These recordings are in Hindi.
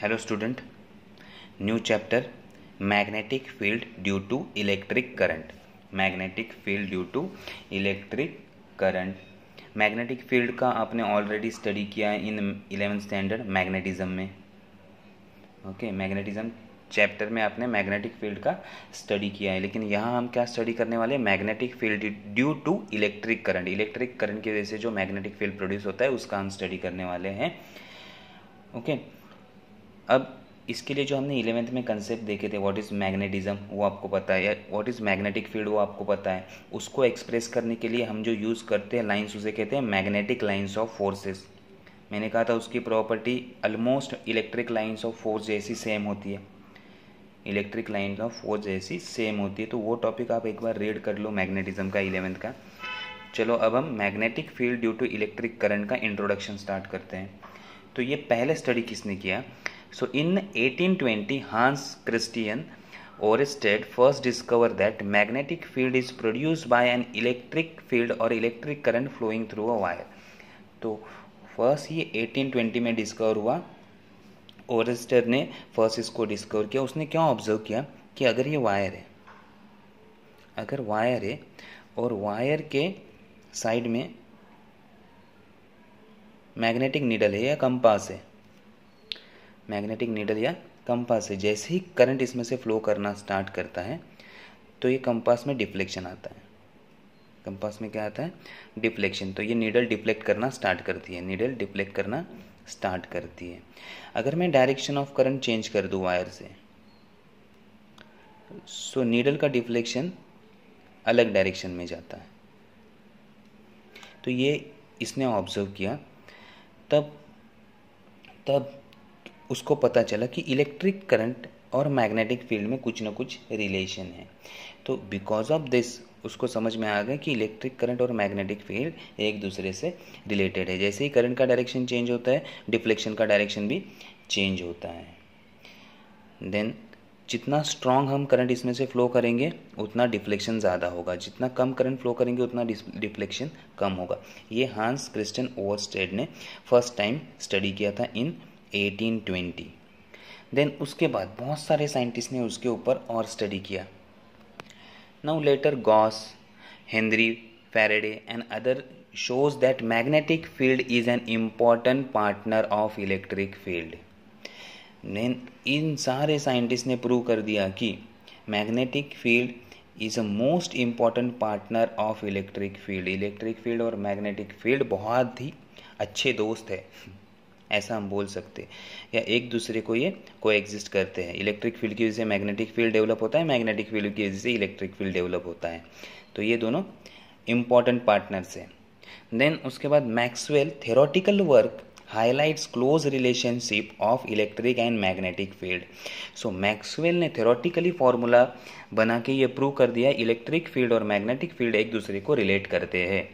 Hello student new chapter magnetic field due to electric current magnetic field due to electric current magnetic field का आपने ऑलरेडी स्टडी किया है इन इलेवेंथ स्टैंडर्ड मैग्नेटिज्म में ओके मैग्नेटिज्म चैप्टर में आपने मैग्नेटिक फील्ड का स्टडी किया है लेकिन यहाँ हम क्या स्टडी करने वाले हैं magnetic field due to electric current electric current की वजह से जो मैग्नेटिक फील्ड प्रोड्यूस होता है उसका हम स्टडी करने वाले हैं ओके okay? अब इसके लिए जो हमने इलेवेंथ में कंसेप्ट देखे थे व्हाट इज़ मैग्नेटिज्म वो आपको पता है व्हाट इज़ मैग्नेटिक फील्ड वो आपको पता है उसको एक्सप्रेस करने के लिए हम जो यूज़ करते हैं लाइन्स उसे कहते हैं मैग्नेटिक लाइन्स ऑफ फोर्सेस मैंने कहा था उसकी property almost electric lines of force जैसी सेम होती है इलेक्ट्रिक लाइन ऑफ फोर्स जैसी सेम होती है तो वो टॉपिक आप एक बार रीड कर लो मैग्नेटिज्म का इलेवेंथ का चलो अब हम magnetic field due to electric current का इंट्रोडक्शन स्टार्ट करते हैं तो ये पहले स्टडी किसने किया So in 1820, Hans Christian Oersted first discovered that magnetic field is produced by an electric field or electric current flowing through a wire. तो फर्स्ट ये 1820 में डिस्कवर हुआ ओरेस्टर ने फर्स्ट इसको डिस्कवर किया उसने क्या ऑब्जर्व किया कि अगर ये वायर है अगर वायर है और वायर के साइड में मैग्नेटिक नीडल है या कंपास है मैग्नेटिक नीडल या कंपास से जैसे ही करंट इसमें से फ्लो करना स्टार्ट करता है तो ये कंपास में डिफ्लेक्शन आता है कंपास में क्या आता है डिफ्लेक्शन तो ये नीडल डिफ्लेक्ट करना स्टार्ट करती है नीडल डिफ्लेक्ट करना स्टार्ट करती है अगर मैं डायरेक्शन ऑफ करंट चेंज कर दूँ वायर से सो so, नीडल का डिफ्लेक्शन अलग डायरेक्शन में जाता है तो ये इसने ऑब्जर्व किया तब तब उसको पता चला कि इलेक्ट्रिक करंट और मैग्नेटिक फील्ड में कुछ ना कुछ रिलेशन है तो बिकॉज ऑफ दिस उसको समझ में आ गया कि इलेक्ट्रिक करंट और मैग्नेटिक फील्ड एक दूसरे से रिलेटेड है जैसे ही करंट का डायरेक्शन चेंज होता है डिफ्लेक्शन का डायरेक्शन भी चेंज होता है देन जितना स्ट्रांग हम करंट इसमें से फ्लो करेंगे उतना डिफ्लेक्शन ज़्यादा होगा जितना कम करंट फ्लो करेंगे उतना डिफ्लेक्शन कम होगा ये हांस क्रिस्टन ओवरस्टेड ने फर्स्ट टाइम स्टडी किया था इन 1820 देन उसके बाद बहुत सारे साइंटिस्ट ने उसके ऊपर और स्टडी किया now later Gauss Henry Faraday and other shows that magnetic field is an important partner of electric field इन सारे साइंटिस्ट ने प्रूव कर दिया कि magnetic field is a most important partner of electric field electric field और मैग्नेटिक फील्ड बहुत ही अच्छे दोस्त है ऐसा हम बोल सकते हैं या एक दूसरे को ये को एग्जिस्ट करते हैं इलेक्ट्रिक फील्ड की वजह से मैग्नेटिक फील्ड डेवलप होता है मैग्नेटिक फील्ड की वजह से इलेक्ट्रिक फील्ड डेवलप होता है तो ये दोनों इम्पॉर्टेंट पार्टनर्स हैं देन उसके बाद Maxwell theoretical work highlights close relationship of electric and magnetic field so Maxwell ने थेरोटिकली फॉर्मूला बना के ये प्रूव कर दिया इलेक्ट्रिक फील्ड और मैग्नेटिक फील्ड एक दूसरे को रिलेट करते हैं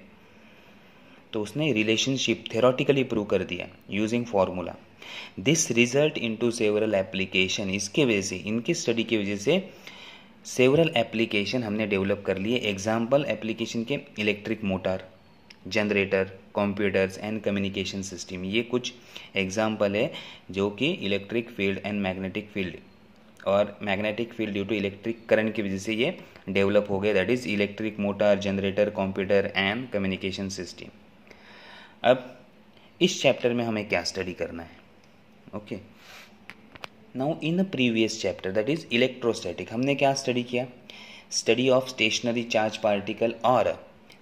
तो उसने रिलेशनशिप थेरोटिकली प्रूव कर दिया using formula this result into several application इसके वजह से इनकी स्टडी की वजह से सेवरल एप्लीकेशन हमने डेवलप कर लिए एग्जाम्पल एप्लीकेशन के electric motor generator computers and communication system ये कुछ एग्जाम्पल है जो कि electric field and magnetic field और magnetic field due to electric current की वजह से ये डेवलप हो गए that is electric motor generator computer and communication system अब इस चैप्टर में हमें क्या स्टडी करना है okay now in previous chapter that is electrostatic हमने क्या स्टडी किया study of stationary charge particle और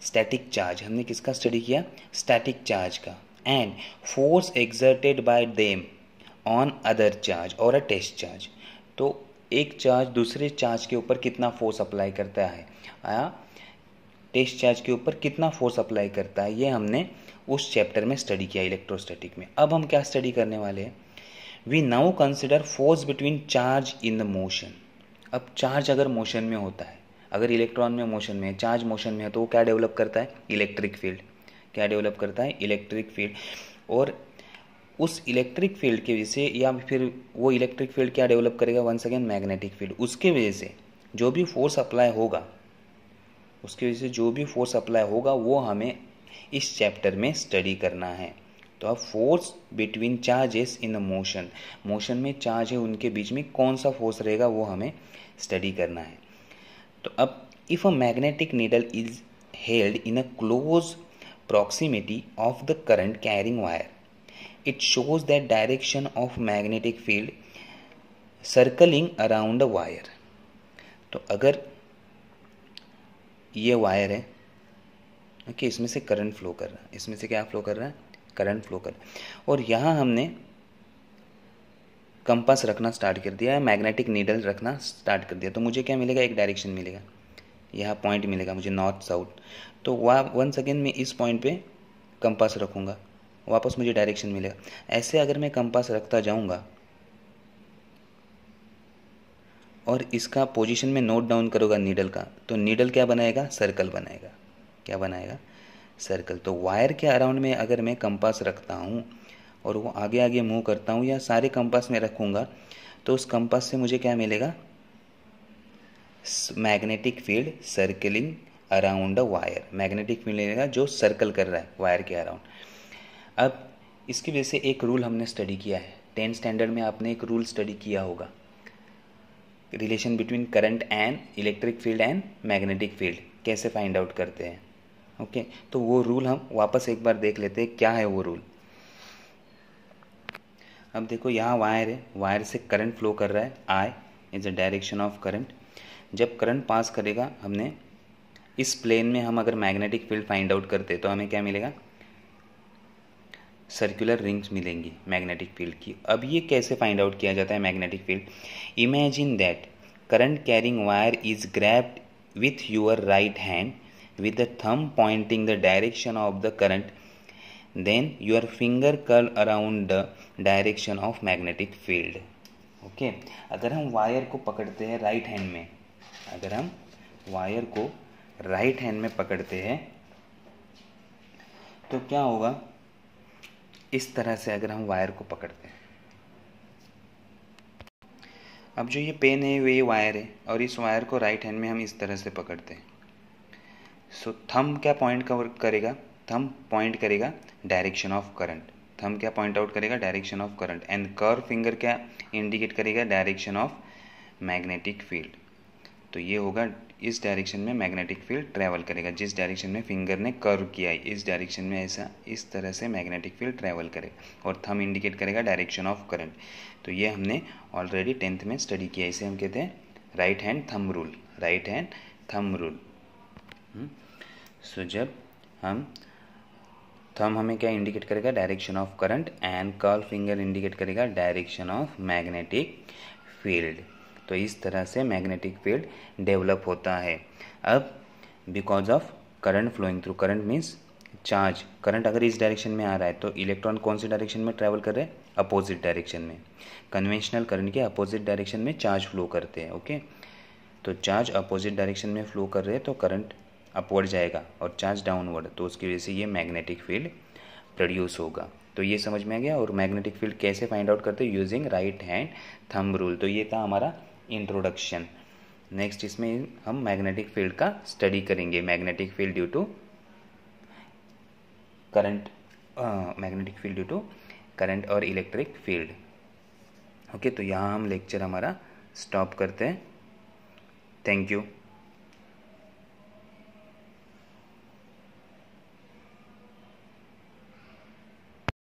स्टैटिक चार्ज हमने किसका स्टडी किया स्टैटिक चार्ज का and force exerted by them on other charge और अ टेस्ट चार्ज तो एक चार्ज दूसरे चार्ज के ऊपर कितना फोर्स अप्लाई करता है टेस्ट चार्ज के ऊपर कितना फोर्स अप्लाई करता है ये हमने उस चैप्टर में स्टडी किया इलेक्ट्रोस्टैटिक में अब हम क्या स्टडी करने वाले हैं we now consider force between charge in the motion अब चार्ज अगर मोशन में होता है अगर इलेक्ट्रॉन में मोशन में है चार्ज मोशन में है तो वो क्या डेवलप करता है इलेक्ट्रिक फील्ड क्या डेवलप करता है इलेक्ट्रिक फील्ड और उस इलेक्ट्रिक फील्ड की वजह से या फिर वो इलेक्ट्रिक फील्ड क्या डेवलप करेगा वंस अगेन मैग्नेटिक फील्ड उसके वजह से जो भी फोर्स अप्लाई होगा उसकी वजह से जो भी फोर्स अप्लाई होगा वो हमें इस चैप्टर में स्टडी करना है तो अब force between charges in a motion motion में चार्ज है उनके बीच में कौन सा फोर्स रहेगा वो हमें स्टडी करना है तो अब if a magnetic needle is held in a close proximity of the current carrying wire it shows that direction of magnetic field circling around a wire तो अगर ये वायर है ओके okay, इसमें से करंट फ्लो कर रहा है इसमें से क्या फ्लो कर रहा है करंट फ्लो कर रहा है और यहाँ हमने कंपास रखना स्टार्ट कर दिया है मैग्नेटिक नीडल रखना स्टार्ट कर दिया तो मुझे क्या मिलेगा एक डायरेक्शन मिलेगा यहाँ पॉइंट मिलेगा मुझे नॉर्थ साउथ तो वह वन सेकेंड मैं इस पॉइंट पे कंपास रखूँगा वापस मुझे डायरेक्शन मिलेगा ऐसे अगर मैं कंपास रखता जाऊँगा और इसका पोजीशन में नोट डाउन करोगा नीडल का तो नीडल क्या बनाएगा सर्कल बनाएगा क्या बनाएगा सर्कल तो वायर के अराउंड में अगर मैं कंपास रखता हूँ और वो आगे आगे मूव करता हूँ या सारे कंपास में रखूँगा तो उस कंपास से मुझे क्या मिलेगा magnetic field circling around a wire magnetic field मिलेगा जो सर्कल कर रहा है वायर के अराउंड अब इसकी वजह से एक रूल हमने स्टडी किया है टेंथ स्टैंडर्ड में आपने एक रूल स्टडी किया होगा relation between current and electric field and magnetic field कैसे फाइंड आउट करते हैं ओके okay, तो वो रूल हम वापस एक बार देख लेते हैं क्या है वो रूल अब देखो यहाँ वायर है वायर से करंट फ्लो कर रहा है I is a direction of current जब करंट पास करेगा हमने इस प्लेन में हम अगर मैग्नेटिक फील्ड फाइंड आउट करते तो हमें क्या मिलेगा सर्कुलर रिंग्स मिलेंगी मैग्नेटिक फील्ड की अब ये कैसे फाइंड आउट किया जाता है magnetic field imagine that current carrying wire is grasped with your right hand with the thumb pointing the direction of the current then your finger curl around the direction of magnetic field okay अगर हम वायर को पकड़ते हैं राइट हैंड में अगर हम वायर को राइट हैंड में पकड़ते हैं तो क्या होगा इस तरह से अगर हम वायर को पकड़ते हैं अब जो ये पेन है वो ये वायर है और इस वायर को राइट हैंड में हम इस तरह से पकड़ते हैं सो so, थम क्या पॉइंट कवर करेगा थम पॉइंट करेगा डायरेक्शन ऑफ करंट थम क्या पॉइंट आउट करेगा direction of current and curl finger क्या इंडिकेट करेगा डायरेक्शन ऑफ मैग्नेटिक फील्ड तो ये होगा इस डायरेक्शन में मैग्नेटिक फील्ड ट्रैवल करेगा जिस डायरेक्शन में फिंगर ने कर्व किया है इस डायरेक्शन में ऐसा इस तरह से मैग्नेटिक फील्ड ट्रैवल करे और थम इंडिकेट करेगा डायरेक्शन ऑफ करंट तो ये हमने ऑलरेडी टेंथ में स्टडी किया इसे हम कहते हैं right hand thumb rule right hand thumb rule so जब हम थम हमें क्या इंडिकेट करेगा direction of current and curl finger indicate करेगा डायरेक्शन ऑफ मैग्नेटिक फील्ड तो इस तरह से मैग्नेटिक फील्ड डेवलप होता है अब because of current flowing through current means charge current अगर इस डायरेक्शन में आ रहा है तो इलेक्ट्रॉन कौन से डायरेक्शन में ट्रैवल कर रहे हैं अपोजिट डायरेक्शन में कन्वेंशनल करंट के अपोजिट डायरेक्शन में चार्ज फ्लो करते हैं ओके तो चार्ज अपोजिट डायरेक्शन में फ्लो कर रहे हैं तो करंट अपवर्ड जाएगा और चार्ज डाउनवर्ड तो उसकी वजह से ये मैग्नेटिक फील्ड प्रोड्यूस होगा तो ये समझ में आ गया और मैग्नेटिक फील्ड कैसे फाइंड आउट करते हैं using right hand thumb rule तो ये था हमारा इंट्रोडक्शन नेक्स्ट इसमें हम मैग्नेटिक फील्ड का स्टडी करेंगे magnetic field due to current magnetic field due to current और इलेक्ट्रिक फील्ड ओके तो यहाँ हम लेक्चर हमारा स्टॉप करते हैं थैंक यू